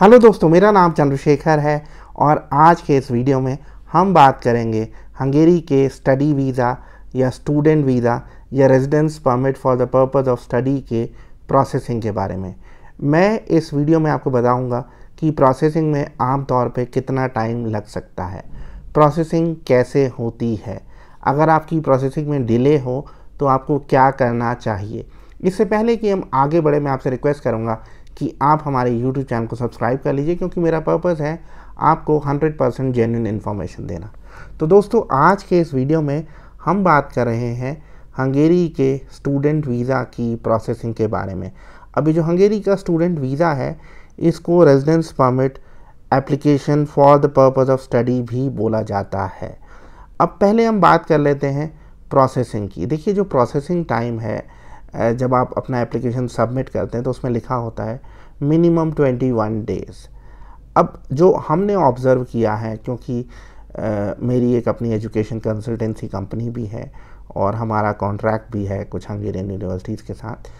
hello दोस्तों मेरा नाम चंद्रशेखर है और आज के इस वीडियो में हम बात करेंगे हंगेरी के स्टडी वीज़ा या स्टूडेंट वीज़ा या residence permit for the purpose of study के प्रोसेसिंग के बारे में मैं इस वीडियो में आपको बताऊंगा कि प्रोसेसिंग में आमतौर पर कितना टाइम लग सकता है प्रोसेसिंग कैसे होती है अगर आपकी प्रोसेसिंग में डिले हो तो आपको क्या करना चाहिए इससे पहले कि हम आगे बढ़े मैं आपसे रिक्वेस्ट करूँगा कि आप हमारे यूट्यूब चैनल को सब्सक्राइब कर लीजिए क्योंकि मेरा पर्पज़ है आपको 100 परसेंट जेन्यून इन्फॉर्मेशन देना तो दोस्तों आज के इस वीडियो में हम बात कर रहे हैं हंगेरी के स्टूडेंट वीज़ा की प्रोसेसिंग के बारे में अभी जो हंगेरी का स्टूडेंट वीज़ा है इसको residence permit application for the purpose of study भी बोला जाता है अब पहले हम बात कर लेते हैं प्रोसेसिंग की देखिए जो प्रोसेसिंग टाइम है जब आप अपना एप्लीकेशन सबमिट करते हैं तो उसमें लिखा होता है मिनिमम 21 डेज़ अब जो हमने ऑब्ज़र्व किया है क्योंकि आ, मेरी एक अपनी एजुकेशन कंसल्टेंसी कंपनी भी है और हमारा कॉन्ट्रैक्ट भी है कुछ हंगेरियन यूनिवर्सिटीज़ के साथ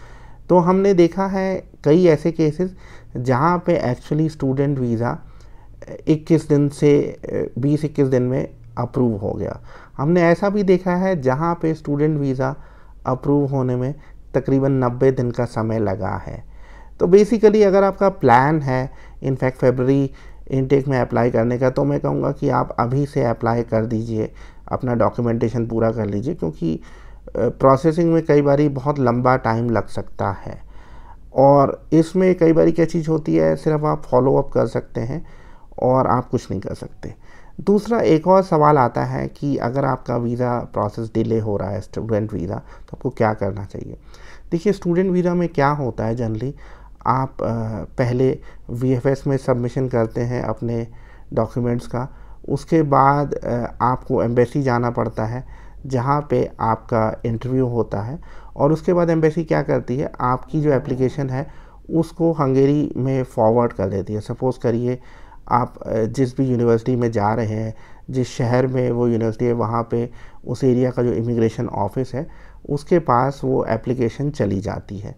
तो हमने देखा है कई ऐसे केसेस जहाँ पे एक्चुअली स्टूडेंट वीज़ा 21 दिन से 20 इक्कीस दिन में अप्रूव हो गया हमने ऐसा भी देखा है जहाँ पे स्टूडेंट वीज़ा अप्रूव होने में तकरीबन 90 दिन का समय लगा है तो बेसिकली अगर आपका प्लान है इनफैक्ट फेबररी इनटेक में अप्लाई करने का तो मैं कहूँगा कि आप अभी से अप्लाई कर दीजिए अपना डॉक्यूमेंटेशन पूरा कर लीजिए क्योंकि प्रोसेसिंग में कई बार बहुत लंबा टाइम लग सकता है और इसमें कई बार क्या चीज़ होती है सिर्फ आप फॉलो अप कर सकते हैं और आप कुछ नहीं कर सकते दूसरा एक और सवाल आता है कि अगर आपका वीज़ा प्रोसेस डिले हो रहा है स्टूडेंट वीज़ा तो आपको क्या करना चाहिए देखिए स्टूडेंट वीज़ा में क्या होता है जनरली आप पहले वी में सबमिशन करते हैं अपने डॉक्यूमेंट्स का उसके बाद आपको एम्बेसी जाना पड़ता है जहाँ पे आपका इंटरव्यू होता है और उसके बाद एम्बेसी क्या करती है आपकी जो एप्लीकेशन है उसको हंगेरी में फॉरवर्ड कर देती है सपोज़ करिए आप जिस भी यूनिवर्सिटी में जा रहे हैं जिस शहर में वो यूनिवर्सिटी है वहाँ पे उस एरिया का जो इमिग्रेशन ऑफिस है उसके पास वो एप्लीकेशन चली जाती है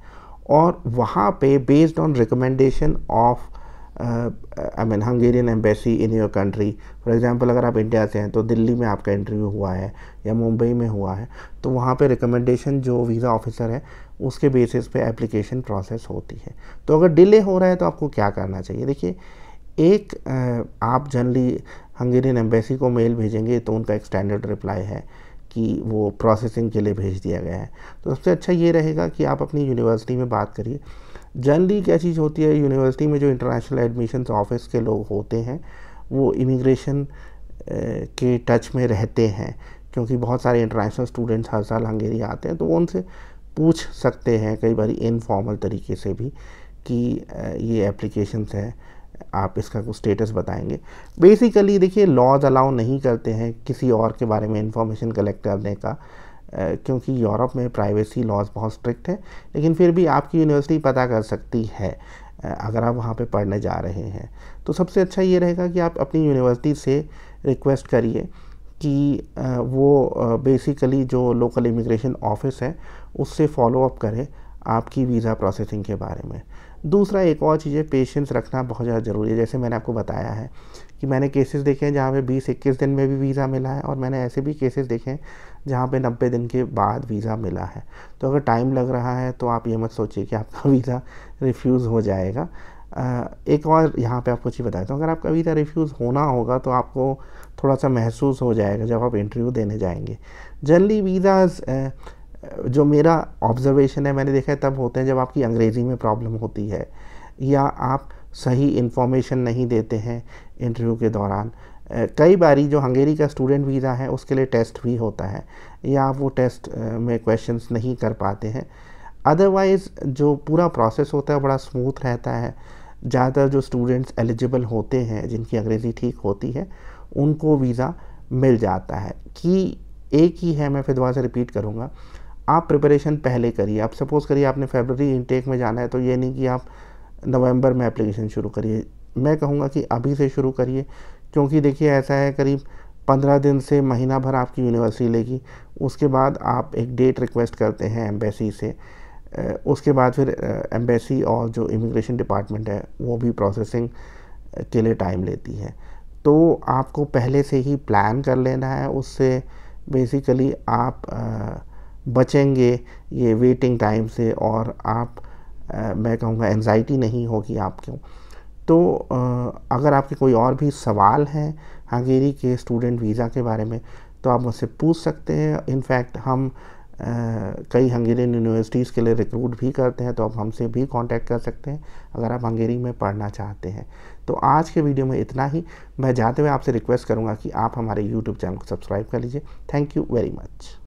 और वहाँ पे based on recommendation of I mean Hungarian embassy in your country for example अगर आप इंडिया से हैं तो दिल्ली में आपका इंटरव्यू हुआ है या मुंबई में हुआ है तो वहाँ पे रिकमेंडेशन जो वीज़ा ऑफिसर है उसके बेसिस पे एप्लीकेशन प्रोसेस होती है तो अगर डिले हो रहा है तो आपको क्या करना चाहिए देखिए एक आप जनरली हंगेरियन एम्बेसी को मेल भेजेंगे तो उनका एक स्टैंडर्ड रिप्लाई है कि वो प्रोसेसिंग के लिए भेज दिया गया है तो सबसे अच्छा ये रहेगा कि आप अपनी यूनिवर्सिटी में बात करिए जनरली क्या चीज़ होती है यूनिवर्सिटी में जो इंटरनेशनल एडमिशन ऑफिस के लोग होते हैं वो इमिग्रेशन के टच में रहते हैं क्योंकि बहुत सारे इंटरनेशनल स्टूडेंट्स हर साल हंगेरी आते हैं तो वो उनसे पूछ सकते हैं कई बार इनफॉर्मल तरीके से भी कि ये एप्लीकेशंस हैं आप इसका कुछ स्टेटस बताएंगे बेसिकली देखिए लॉज अलाउ नहीं करते हैं किसी और के बारे में इंफॉर्मेशन कलेक्ट करने का क्योंकि यूरोप में प्राइवेसी लॉज बहुत स्ट्रिक्ट है लेकिन फिर भी आपकी यूनिवर्सिटी पता कर सकती है अगर आप वहाँ पे पढ़ने जा रहे हैं तो सबसे अच्छा ये रहेगा कि आप अपनी यूनिवर्सिटी से रिक्वेस्ट करिए कि वो बेसिकली जो लोकल इमिग्रेशन ऑफिस है उससे फॉलो अप करें आपकी वीज़ा प्रोसेसिंग के बारे में दूसरा एक और चीज़ है पेशेंस रखना बहुत ज़्यादा ज़रूरी है जैसे मैंने आपको बताया है कि मैंने केसेस देखे हैं जहाँ पे बीस इक्कीस दिन में भी वीज़ा मिला है और मैंने ऐसे भी केसेस देखे हैं जहाँ पे नब्बे दिन के बाद वीज़ा मिला है तो अगर टाइम लग रहा है तो आप ये मत सोचिए कि आपका वीज़ा रिफ्यूज़ हो जाएगा एक और यहाँ पे आपको चीज़ बताता तो अगर आपका वीज़ा रिफ्यूज़ होना होगा तो आपको थोड़ा सा महसूस हो जाएगा जब आप इंटरव्यू देने जाएंगे जनरली वीज़ा जो मेरा ऑब्जर्वेशन है मैंने देखा है तब होते हैं जब आपकी अंग्रेज़ी में प्रॉब्लम होती है या आप सही इन्फॉर्मेशन नहीं देते हैं इंटरव्यू के दौरान कई बारी जो हंगेरी का स्टूडेंट वीज़ा है उसके लिए टेस्ट भी होता है या आप वो टेस्ट में क्वेश्चंस नहीं कर पाते हैं अदरवाइज़ जो पूरा प्रोसेस होता है बड़ा स्मूथ रहता है ज़्यादातर जो स्टूडेंट्स एलिजिबल होते हैं जिनकी अंग्रेज़ी ठीक होती है उनको वीज़ा मिल जाता है कि एक ही है मैं फिर दोबारा से रिपीट करूँगा आप प्रिपरेशन पहले करिए आप सपोज़ करिए आपने फेबररी इनटेक में जाना है तो ये नहीं कि आप नवंबर में एप्लीकेशन शुरू करिए मैं कहूँगा कि अभी से शुरू करिए क्योंकि देखिए ऐसा है करीब पंद्रह दिन से महीना भर आपकी यूनिवर्सिटी लेगी उसके बाद आप एक डेट रिक्वेस्ट करते हैं एम्बेसी से उसके बाद फिर एम्बेसी और जो इमिग्रेशन डिपार्टमेंट है वो भी प्रोसेसिंग के लिए टाइम लेती है तो आपको पहले से ही प्लान कर लेना है उससे बेसिकली आप आ, बचेंगे ये वेटिंग टाइम से और आप आ, मैं कहूँगा एनजाइटी नहीं होगी आपको तो आ, अगर आपके कोई और भी सवाल हैं हंगेरी के स्टूडेंट वीज़ा के बारे में तो आप मुझसे पूछ सकते हैं इनफैक्ट हम आ, कई हंगेरियन यूनिवर्सिटीज़ के लिए रिक्रूट भी करते हैं तो आप हमसे भी कांटेक्ट कर सकते हैं अगर आप हंगेरी में पढ़ना चाहते हैं तो आज के वीडियो में इतना ही मैं जाते हुए आपसे रिक्वेस्ट करूँगा कि आप हमारे यूट्यूब चैनल को सब्सक्राइब कर लीजिए थैंक यू वेरी मच